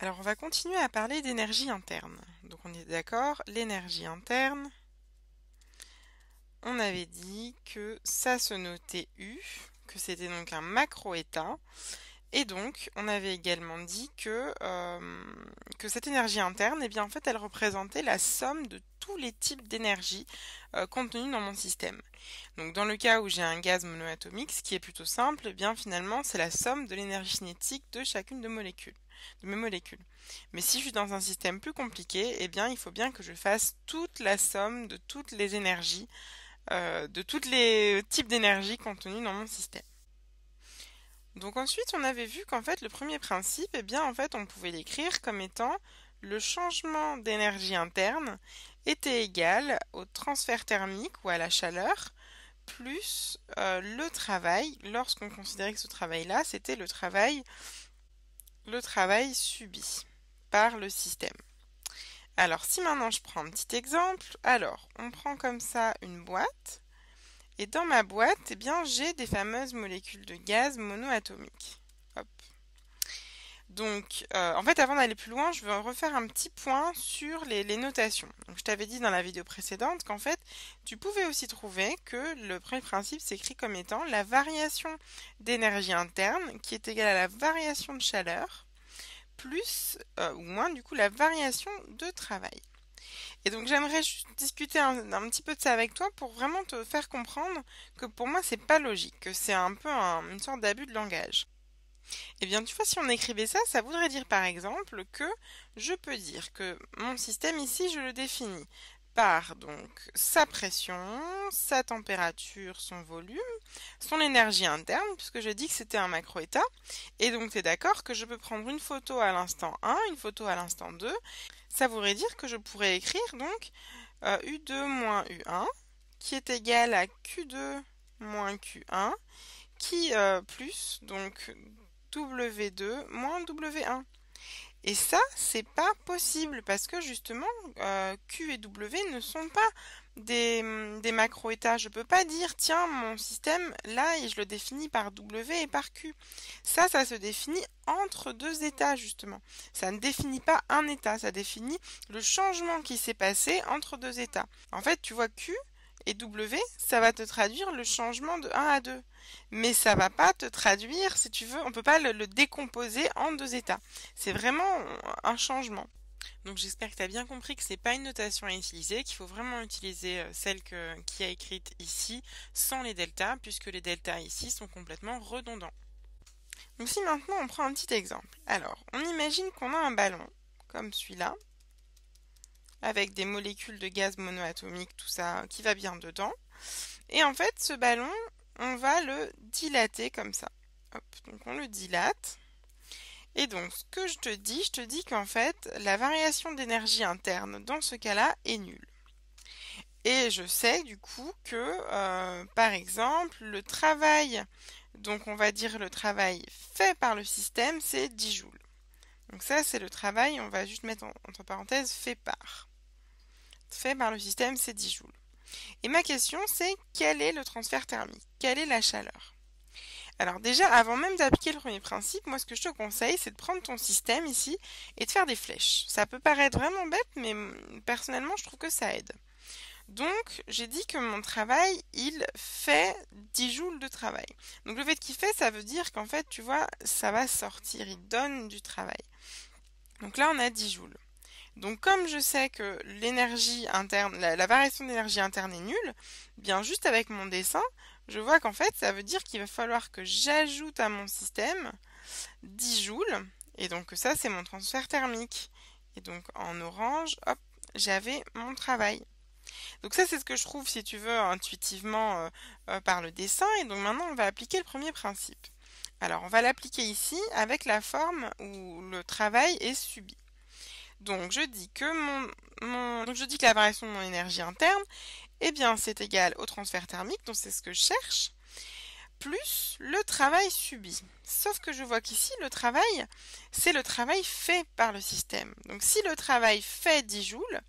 Alors on va continuer à parler d'énergie interne. Donc on est d'accord, l'énergie interne, on avait dit que ça se notait U, que c'était donc un macro-état. Et donc, on avait également dit que, euh, que cette énergie interne, eh bien, en fait, elle représentait la somme de tous les types d'énergie euh, contenues dans mon système. Donc, dans le cas où j'ai un gaz monoatomique, ce qui est plutôt simple, eh bien, finalement, c'est la somme de l'énergie cinétique de chacune de molécules de mes molécules. Mais si je suis dans un système plus compliqué, eh bien, il faut bien que je fasse toute la somme de toutes les énergies, euh, de tous les types d'énergie contenues dans mon système. Donc ensuite, on avait vu qu'en fait, le premier principe, eh bien, en fait, on pouvait l'écrire comme étant le changement d'énergie interne était égal au transfert thermique ou à la chaleur plus euh, le travail, lorsqu'on considérait que ce travail-là, c'était le travail le travail subi par le système. Alors si maintenant je prends un petit exemple, alors on prend comme ça une boîte et dans ma boîte, eh bien j'ai des fameuses molécules de gaz monoatomiques. Donc euh, en fait avant d'aller plus loin, je veux refaire un petit point sur les, les notations. Donc je t'avais dit dans la vidéo précédente qu'en fait tu pouvais aussi trouver que le premier principe s'écrit comme étant la variation d'énergie interne qui est égale à la variation de chaleur plus euh, ou moins du coup la variation de travail. Et donc j'aimerais discuter un, petit peu de ça avec toi pour vraiment te faire comprendre que pour moi c'est pas logique, que c'est un peu une sorte d'abus de langage. Eh bien tu vois si on écrivait ça, ça voudrait dire par exemple que je peux dire que mon système ici je le définis par donc sa pression, sa température, son volume, son énergie interne, puisque j'ai dit que c'était un macro-état. Et donc tu es d'accord que je peux prendre une photo à l'instant 1, une photo à l'instant 2. Ça voudrait dire que je pourrais écrire donc U2 euh, moins U1 qui est égal à Q2 moins Q1 qui euh, plus donc W2 moins W1. Et ça, c'est pas possible parce que justement, euh, Q et W ne sont pas des, hum, des macro-états. Je peux pas dire, tiens, mon système, là, je le définis par W et par Q. Ça, ça se définit entre deux états, justement. Ça ne définit pas un état, ça définit le changement qui s'est passé entre deux états. En fait, tu vois, Q, et W, ça va te traduire le changement de 1 à 2. Mais ça va pas te traduire, si tu veux, on ne peut pas le, décomposer en deux états. C'est vraiment un changement. Donc j'espère que tu as bien compris que ce n'est pas une notation à utiliser, qu'il faut vraiment utiliser euh, celle qui a écrite ici sans les deltas, puisque les deltas ici sont complètement redondants. Donc si maintenant on prend un petit exemple. Alors, on imagine qu'on a un ballon, comme celui-là, avec des molécules de gaz monoatomique, tout ça qui va bien dedans. Et en fait, ce ballon, on va le dilater comme ça. donc on le dilate. Et donc, ce que je te dis, je te dis qu'en fait, la variation d'énergie interne dans ce cas-là est nulle. Et je sais du coup que, euh, par exemple, le travail, donc on va dire le travail fait par le système, c'est 10 joules. Donc ça, c'est le travail, on va juste mettre entre parenthèses fait par fait par le système, c'est 10 joules. Et ma question, c'est quel est le transfert thermique Quelle est la chaleur alors déjà, avant même d'appliquer le premier principe, moi ce que je te conseille, c'est de prendre ton système ici et de faire des flèches. Ça peut paraître vraiment bête, mais personnellement, je trouve que ça aide. Donc, j'ai dit que mon travail, il fait 10 joules de travail. Donc le fait qu'il fait, ça veut dire qu'en fait, tu vois, ça va sortir, il donne du travail. Donc là, on a 10 joules. Donc comme je sais que l'énergie interne, la, variation d'énergie interne est nulle, eh bien juste avec mon dessin, je vois qu'en fait ça veut dire qu'il va falloir que j'ajoute à mon système 10 joules. Et donc ça c'est mon transfert thermique. Et donc en orange, hop, j'avais mon travail. Donc ça c'est ce que je trouve si tu veux intuitivement euh, euh, par le dessin. Et donc maintenant on va appliquer le premier principe. Alors on va l'appliquer ici avec la forme où le travail est subi. Donc je dis que mon, je dis que la de mon énergie interne, eh bien c'est égal au transfert thermique, donc c'est ce que je cherche, plus le travail subi. Sauf que je vois qu'ici le travail, c'est le travail fait par le système. Donc si le travail fait 10 joules,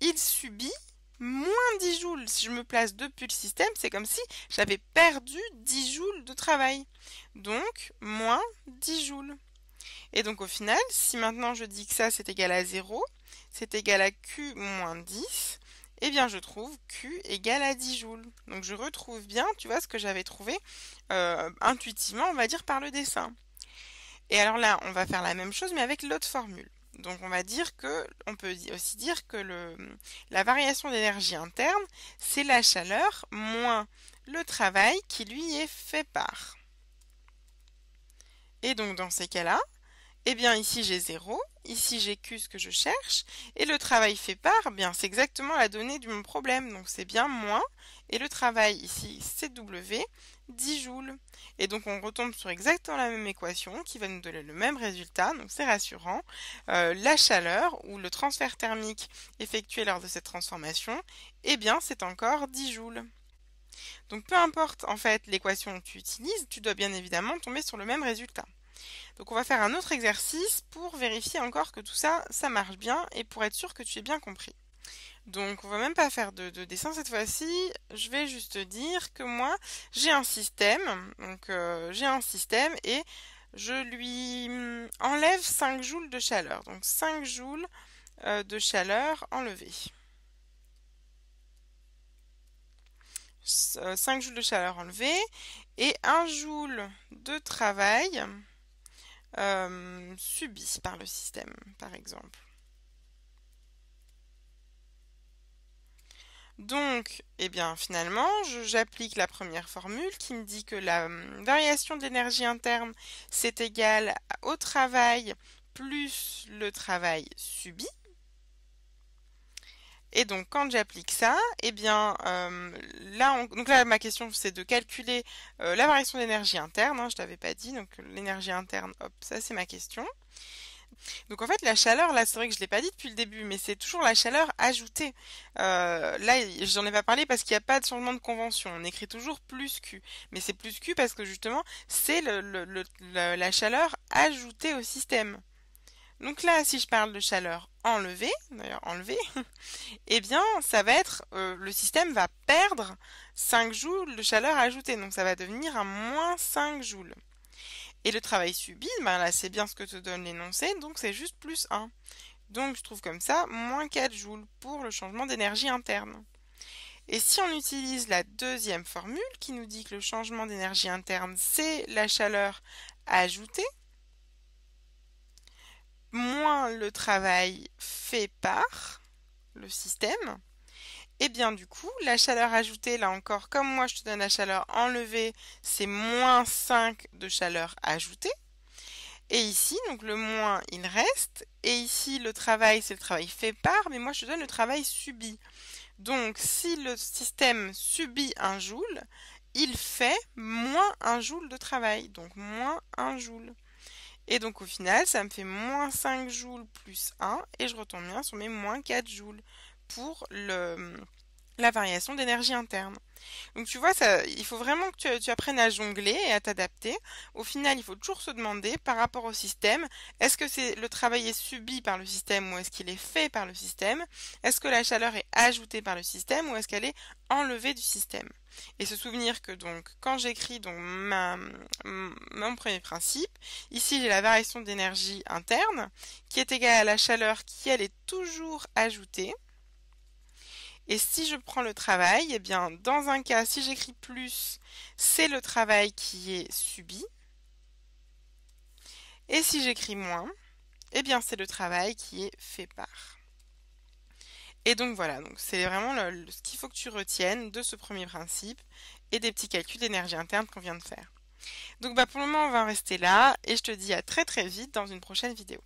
il subit moins 10 joules. Si je me place depuis le système, c'est comme si j'avais perdu 10 joules de travail. Donc moins 10 joules. Et donc au final, si maintenant je dis que ça c'est égal à 0, c'est égal à Q moins 10, et eh bien je trouve Q égal à 10 joules. Donc je retrouve bien, tu vois, ce que j'avais trouvé euh, intuitivement, on va dire, par le dessin. Et alors là, on va faire la même chose, mais avec l'autre formule. Donc on va dire que, on peut aussi dire que le, la variation d'énergie interne, c'est la chaleur moins le travail qui lui est fait par. Et donc dans ces cas-là, eh bien ici j'ai 0, ici j'ai Q ce que je cherche, et le travail fait par, eh bien c'est exactement la donnée du problème, donc c'est bien moins, et le travail ici c'est W, 10 joules. Et donc on retombe sur exactement la même équation qui va nous donner le même résultat, donc c'est rassurant. Euh, la chaleur ou le transfert thermique effectué lors de cette transformation, eh bien c'est encore 10 joules. Donc peu importe en fait l'équation que tu utilises, tu dois bien évidemment tomber sur le même résultat. Donc on va faire un autre exercice pour vérifier encore que tout ça, ça marche bien et pour être sûr que tu aies bien compris. Donc on va même pas faire de, dessin cette fois-ci, je vais juste dire que moi j'ai un système, donc euh, j'ai un système et je lui mm, enlève 5 joules de chaleur, donc 5 euh, euh, joules de chaleur enlevées. 5 joules de chaleur enlevée et 1 joule de travail euh, par le système, par exemple. Donc, eh bien, finalement, j'applique la première formule qui me dit que la hum, variation d'énergie interne, c'est égal au travail plus le travail subi. Et donc quand j'applique ça, eh bien euh, là, là ma question c'est de calculer euh, la variation d'énergie interne. Je hein, je t'avais pas dit, donc l'énergie interne, hop, ça c'est ma question. Donc en fait la chaleur, là c'est vrai que je ne l'ai pas dit depuis le début, mais c'est toujours la chaleur ajoutée. Euh, là là n'en ai pas parlé parce qu'il n'y a pas de changement de convention. On écrit toujours plus Q, mais c'est plus Q parce que justement c'est la chaleur ajoutée au système. Donc là, si je parle de chaleur enlevée, d'ailleurs enlevée, eh bien, ça va être, euh, le système va perdre 5 joules de chaleur ajoutée. Donc ça va devenir un moins 5 joules. Et le travail subi, ben là, c'est bien ce que te donne l'énoncé, donc c'est juste plus 1. Donc je trouve comme ça moins 4 joules pour le changement d'énergie interne. Et si on utilise la deuxième formule qui nous dit que le changement d'énergie interne, c'est la chaleur ajoutée, moins le travail fait par le système, et eh bien du coup, la chaleur ajoutée, là encore, comme moi je te donne la chaleur enlevée, c'est moins 5 de chaleur ajoutée. Et ici, donc le moins, il reste. Et ici, le travail, c'est le travail fait par, mais moi je te donne le travail subi. Donc si le système subit un joule, il fait moins un joule de travail, donc moins un joule. Et donc au final, ça me fait moins 5 joules plus 1 et je retombe bien sur mes moins 4 joules pour le, la variation d'énergie interne. Donc tu vois, ça, il faut vraiment que tu, apprennes à jongler et à t'adapter. Au final, il faut toujours se demander par rapport au système, est-ce que le travail est subi par le système ou est-ce qu'il est fait par le système Est-ce que la chaleur est ajoutée par le système ou est-ce qu'elle est enlevée du système et se souvenir que donc quand j'écris donc mon premier principe, ici j'ai la variation d'énergie interne qui est égale à la chaleur qui elle est toujours ajoutée et si je prends le travail, eh bien, dans un cas, si j'écris plus, c'est le travail qui est subi. Et si j'écris moins, eh bien, c'est le travail qui est fait par. Et donc voilà, donc c'est vraiment ce qu'il faut que tu retiennes de ce premier principe et des petits calculs d'énergie interne qu'on vient de faire. Donc bah, pour le moment on va en rester là et je te dis à très très vite dans une prochaine vidéo.